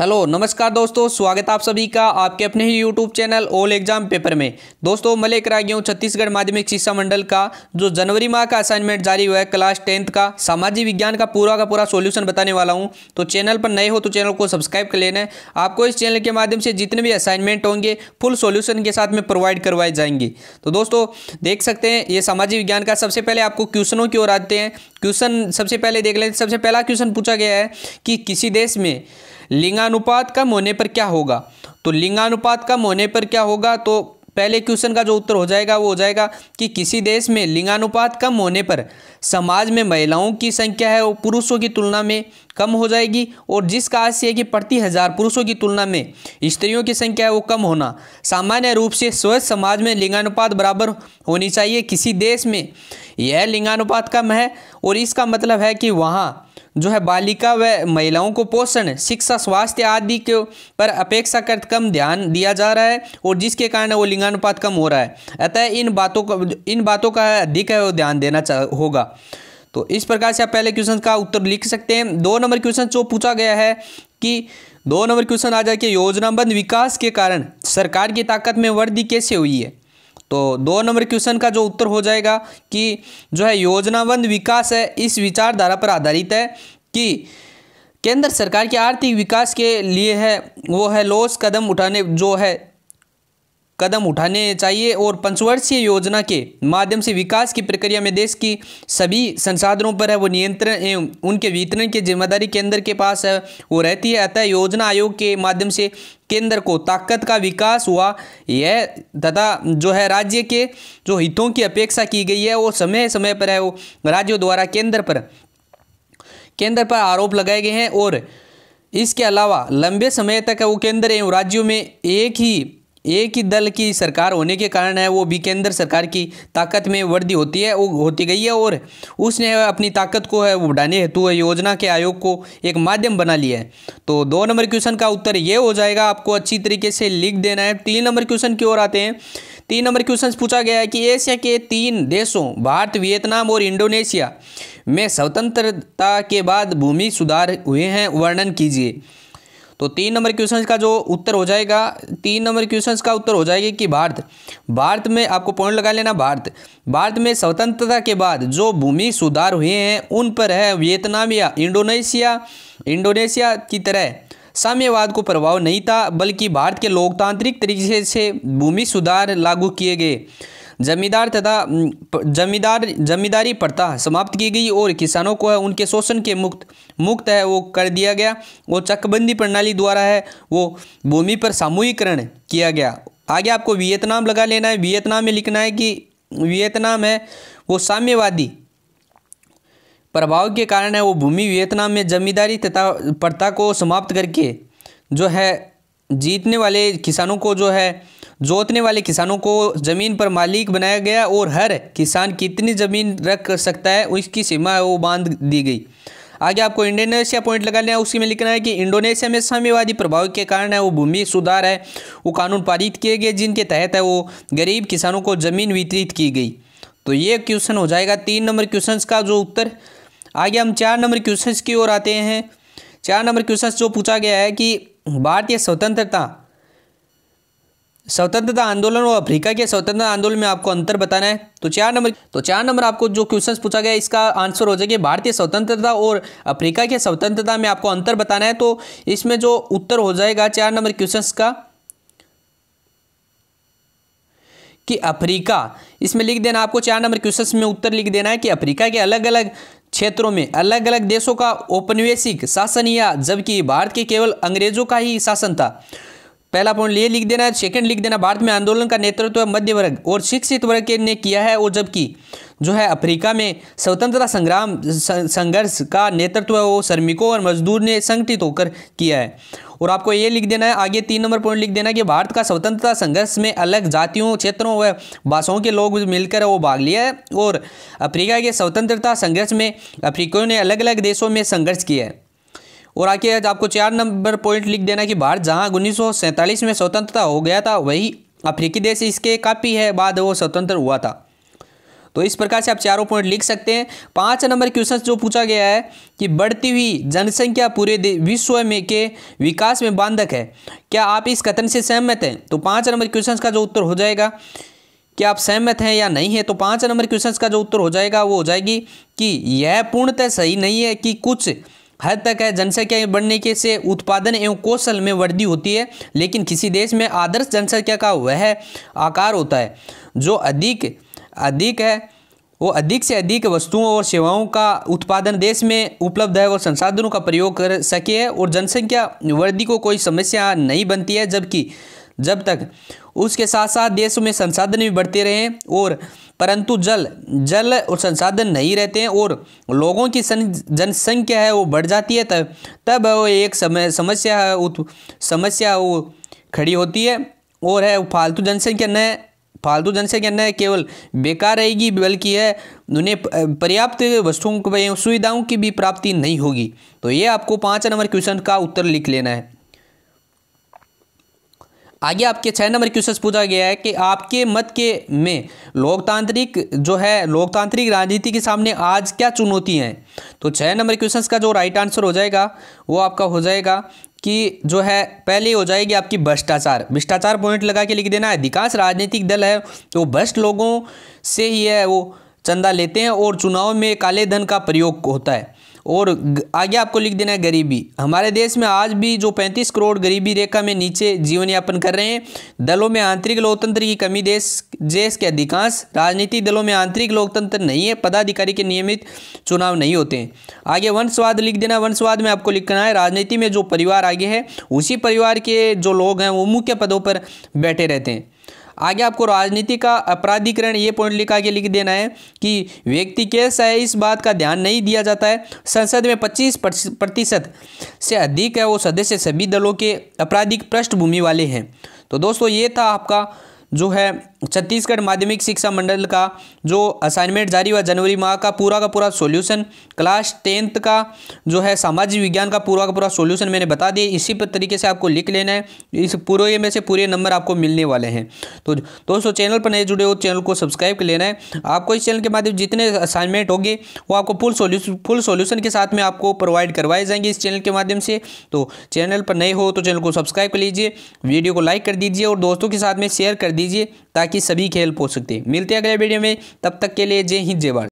hello नमस्कार दोस्तों स्वागत आप सभी का आपके अपने ही YouTube channel all exam paper में दोस्तों मैं लेकर आ गया हूँ छत्तीसगढ़ माध्यमिक शिक्षा मंडल का जो जनवरी माह का असाइनमेंट जारी हुआ है क्लास टेंथ का सामाजिक विज्ञान का पूरा का पूरा सॉल्यूशन बताने वाला हूँ तो चैनल पर नए हो तो चैनल को सब्सक्राइब कर लेना है आपको इस चैनल के माध्यम से जितने भी असाइनमेंट होंगे फुल सोल्यूशन के साथ में प्रोवाइड करवाए जाएंगे तो दोस्तों देख सकते हैं ये सामाजिक विज्ञान का सबसे पहले आपको क्वेश्चनों की ओर आते हैं क्वेश्चन सबसे पहले देख लेते सबसे पहला क्वेश्चन पूछा गया है कि किसी देश में लिंगानुपात कम होने पर क्या होगा तो लिंगानुपात कम होने पर क्या होगा तो पहले क्वेश्चन का जो उत्तर हो जाएगा वो हो जाएगा कि किसी देश में लिंगानुपात कम होने पर समाज में महिलाओं की संख्या है वो पुरुषों की तुलना में कम हो जाएगी और जिसका आशय है कि प्रति हज़ार पुरुषों की तुलना में स्त्रियों की संख्या है वो कम होना सामान्य रूप से स्वस्थ समाज में लिंगानुपात बराबर होनी चाहिए किसी देश में यह लिंगानुपात कम है और इसका मतलब है कि वहाँ जो है बालिका व महिलाओं को पोषण शिक्षा स्वास्थ्य आदि के पर अपेक्षाकृत कम ध्यान दिया जा रहा है और जिसके कारण वो लिंगानुपात कम हो रहा है अतः इन बातों को इन बातों का अधिक है वो ध्यान देना होगा तो इस प्रकार से आप पहले क्वेश्चन का उत्तर लिख सकते हैं दो नंबर क्वेश्चन जो पूछा गया है कि दो नंबर क्वेश्चन आ जाए कि योजनाबद्ध विकास के कारण सरकार की ताकत में वृद्धि कैसे हुई है तो दो नंबर क्वेश्चन का जो उत्तर हो जाएगा कि जो है योजनाबंद विकास है इस विचारधारा पर आधारित है कि केंद्र सरकार के आर्थिक विकास के लिए है वो है लोस कदम उठाने जो है कदम उठाने चाहिए और पंचवर्षीय योजना के माध्यम से विकास की प्रक्रिया में देश की सभी संसाधनों पर है वो नियंत्रण एवं उनके वितरण की जिम्मेदारी केंद्र के पास है वो रहती है अतः योजना आयोग के माध्यम से केंद्र को ताकत का विकास हुआ यह तथा जो है राज्य के जो हितों की अपेक्षा की गई है वो समय समय पर है वो राज्यों द्वारा केंद्र पर केंद्र पर आरोप लगाए गए हैं और इसके अलावा लंबे समय तक वो केंद्र एवं राज्यों में एक ही एक ही दल की सरकार होने के कारण है वो भी केंद्र सरकार की ताकत में वृद्धि होती है वो होती गई है और उसने अपनी ताकत को है वो बढ़ाने हेतु है योजना के आयोग को एक माध्यम बना लिया है तो दो नंबर क्वेश्चन का उत्तर ये हो जाएगा आपको अच्छी तरीके से लिख देना है तीन नंबर क्वेश्चन की ओर आते हैं तीन नंबर क्वेश्चन पूछा गया है कि एशिया के तीन देशों भारत वियतनाम और इंडोनेशिया में स्वतंत्रता के बाद भूमि सुधार हुए हैं वर्णन कीजिए तो तीन नंबर क्वेश्चन का जो उत्तर हो जाएगा तीन नंबर क्वेश्चन का उत्तर हो जाएगा कि भारत भारत में आपको पॉइंट लगा लेना भारत भारत में स्वतंत्रता के बाद जो भूमि सुधार हुए हैं उन पर है वियतनाम या इंडोनेशिया इंडोनेशिया की तरह साम्यवाद को प्रभाव नहीं था बल्कि भारत के लोकतांत्रिक तरीके से भूमि सुधार लागू किए गए जमींदार तथा जमींदार जमींदारी प्रथा समाप्त की गई और किसानों को है उनके शोषण के मुक्त मुक्त है वो कर दिया गया वो चकबंदी प्रणाली द्वारा है वो भूमि पर सामूहिकरण किया गया आगे आपको वियतनाम लगा लेना है वियतनाम में लिखना है कि वियतनाम है वो साम्यवादी प्रभाव के कारण है वो भूमि वियतनाम में जमींदारी तथा प्रथा को समाप्त करके जो है जीतने वाले किसानों को जो है जोतने वाले किसानों को ज़मीन पर मालिक बनाया गया और हर किसान कितनी ज़मीन रख सकता है उसकी सीमा वो बांध दी गई आगे आपको इंडोनेशिया पॉइंट लगा लिया उसी में लिखना है कि इंडोनेशिया में साम्यवादी प्रभाव के कारण है वो भूमि सुधार है वो कानून पारित किए गए जिनके तहत है वो गरीब किसानों को ज़मीन वितरित की गई तो ये क्वेश्चन हो जाएगा तीन नंबर क्वेश्चन का जो उत्तर आगे हम चार नंबर क्वेश्चन की ओर आते हैं चार नंबर क्वेश्चन जो पूछा गया है कि भारतीय स्वतंत्रता स्वतंत्रता आंदोलन और अफ्रीका के स्वतंत्रता आंदोलन में आपको अंतर बताना है तो चार नंबर तो चार नंबर आपको जो क्वेश्चन पूछा गया इसका आंसर हो जाएगा भारतीय स्वतंत्रता और अफ्रीका के स्वतंत्रता में आपको अंतर बताना है तो इसमें जो उत्तर हो जाएगा चार नंबर क्वेश्चन का कि अफ्रीका इसमें लिख देना आपको चार नंबर क्वेश्चन में उत्तर लिख देना है कि अफ्रीका के अलग अलग क्षेत्रों में अलग अलग देशों का औपनिवेशिक शासन या जबकि भारत के केवल अंग्रेजों का ही शासन था पहला पॉइंट ये लिख देना है सेकंड लिख देना भारत में आंदोलन का नेतृत्व मध्य वर्ग और शिक्षित वर्ग के ने किया है और जबकि जो है अफ्रीका में स्वतंत्रता संग्राम संघर्ष का नेतृत्व वो श्रमिकों और मजदूर ने संगठित होकर किया है और आपको ये लिख देना है आगे तीन नंबर पॉइंट लिख देना है कि भारत का स्वतंत्रता संघर्ष में अलग जातियों क्षेत्रों व भाषाओं के लोग मिलकर वो भाग लिया है और अफ्रीका के स्वतंत्रता संघर्ष में अफ्रीकियों ने अलग अलग देशों में संघर्ष किया है और आके आज आपको चार नंबर पॉइंट लिख देना कि भारत जहाँ उन्नीस में स्वतंत्रता हो गया था वही अफ्रीकी देश इसके काफी है बाद वो स्वतंत्र हुआ था तो इस प्रकार से आप चारों पॉइंट लिख सकते हैं पाँच नंबर क्वेश्चन जो पूछा गया है कि बढ़ती हुई जनसंख्या पूरे विश्व में के विकास में बांधक है क्या आप इस कथन से सहमत हैं तो पाँच नंबर क्वेश्चन का जो उत्तर हो जाएगा कि आप सहमत हैं या नहीं है तो पाँच नंबर क्वेश्चन का जो उत्तर हो जाएगा वो हो जाएगी कि यह पूर्णतः सही नहीं है कि कुछ हद तक है जनसंख्या बढ़ने के से उत्पादन एवं कौशल में वृद्धि होती है लेकिन किसी देश में आदर्श जनसंख्या का वह आकार होता है जो अधिक अधिक है वो अधिक से अधिक वस्तुओं और सेवाओं का उत्पादन देश में उपलब्ध है और संसाधनों का प्रयोग कर सके और जनसंख्या वृद्धि को कोई समस्या नहीं बनती है जबकि जब तक उसके साथ साथ देश में संसाधन भी बढ़ते रहे और परंतु जल जल और संसाधन नहीं रहते हैं और लोगों की जनसंख्या है वो बढ़ जाती है तब तब वो एक समय समस्या है समस्या वो खड़ी होती है और है फालतू जनसंख्या न फालतू जनसंख्या न केवल बेकार रहेगी बल्कि है उन्हें पर्याप्त वस्तुओं सुविधाओं की भी प्राप्ति नहीं होगी तो ये आपको पाँच नंबर क्वेश्चन का उत्तर लिख लेना है आगे आपके छः नंबर क्वेश्चन पूछा गया है कि आपके मत के में लोकतांत्रिक जो है लोकतांत्रिक राजनीति के सामने आज क्या चुनौती हैं तो छः नंबर क्वेश्चन का जो राइट आंसर हो जाएगा वो आपका हो जाएगा कि जो है पहले हो जाएगी आपकी भ्रष्टाचार भ्रष्टाचार पॉइंट लगा के लिख देना है अधिकांश राजनीतिक दल है तो भ्रष्ट लोगों से ही है वो चंदा लेते हैं और चुनाव में काले धन का प्रयोग होता है और आगे आपको लिख देना है गरीबी हमारे देश में आज भी जो 35 करोड़ गरीबी रेखा में नीचे जीवन यापन कर रहे हैं दलों में आंतरिक लोकतंत्र की कमी देश देश के अधिकांश राजनीतिक दलों में आंतरिक लोकतंत्र नहीं है पदाधिकारी के नियमित चुनाव नहीं होते हैं आगे वंशवाद लिख देना वंशवाद में आपको लिखना है राजनीति में जो परिवार आगे है उसी परिवार के जो लोग हैं वो मुख्य पदों पर बैठे रहते हैं आगे आपको राजनीति का अपराधिकरण ये पॉइंट लिखा के लिख देना है कि व्यक्ति कैसा है इस बात का ध्यान नहीं दिया जाता है संसद में पच्चीस प्रतिशत से अधिक है वो सदस्य सभी दलों के आपराधिक पृष्ठभूमि वाले हैं तो दोस्तों ये था आपका जो है छत्तीसगढ़ माध्यमिक शिक्षा मंडल का जो असाइनमेंट जारी हुआ जनवरी माह का पूरा का पूरा सॉल्यूशन क्लास टेंथ का जो है सामाजिक विज्ञान का पूरा का पूरा सॉल्यूशन मैंने बता दिया इसी तरीके से आपको लिख लेना है इस पूरे में से पूरे नंबर आपको मिलने वाले हैं तो दोस्तों चैनल पर नए जुड़े हो चैनल को सब्सक्राइब कर लेना है आपको इस चैनल के माध्यम जितने असाइनमेंट होंगे वो आपको फुल सोल्यूशन फुल सोल्यूशन के साथ में आपको प्रोवाइड करवाए जाएंगे इस चैनल के माध्यम से तो चैनल पर नए हो तो चैनल को सब्सक्राइब कर लीजिए वीडियो को लाइक कर दीजिए और दोस्तों के साथ में शेयर कर दीजिए ताकि सभी खेल पहुँच सकते मिलते हैं अगले वीडियो में तब तक के लिए जय हिंद जय भारत